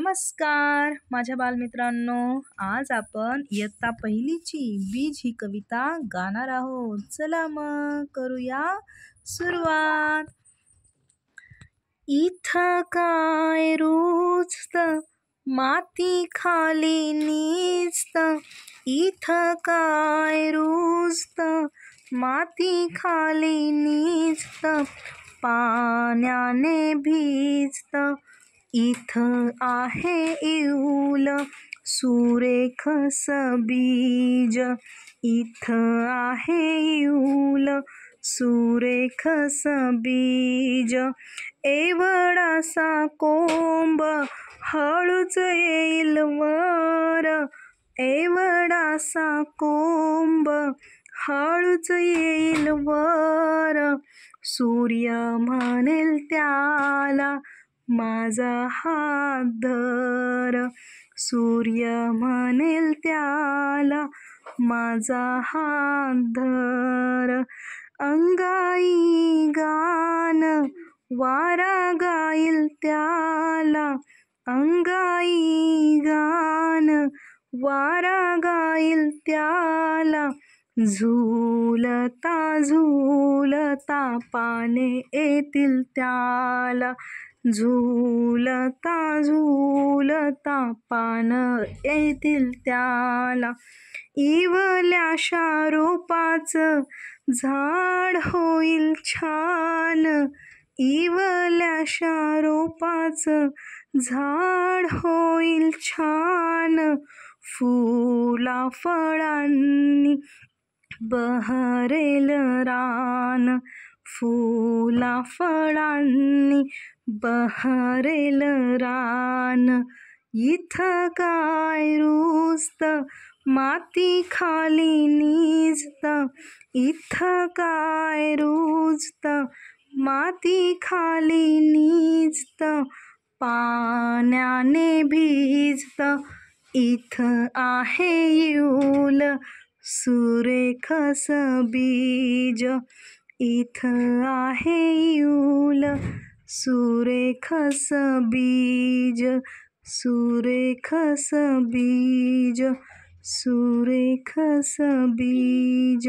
नमस्कार माझ्या बालमित्रांनो आज आपण इयत्ता पहिलीची बीज ही कविता गाणार आहोत चला मग करूया सुरुवात इथ काय रुचत माती खाली निजत इथ काय रुजत माती खाली निजत पाण्याने भिजत इथं आहे इऊल सुरेख सबीज इथं आहे इऊल सुरेख सबीज एवढासा कोंब हळूच येईल वर एवढासा कोंब हळूच येईल वर सूर्य म्हणेल त्याला माझा हात धर सूर्य म्हणेल त्याला माझा हात धर अंगाई गान वारा गाईल त्याला अंगाई गान वारा गाईल त्याला झुलता झुलता पाने येतील त्याला झुलता झुलता पान येतील त्याला इवल्या रोपाचं झाड होईल छान इवल्या रोपाचं झाड होईल छान फुला फळांनी बहरेल रान फुला फळांनी बहरेल रान इथं काय रुजत माती खाली निजत इथं काय रुजत माती खाली निजत पाण्याने भिजत इथं आहे येऊल सुरेख बीज इथं आहे यूल सुरेख बीज सुरेख बीज सुरेख बीज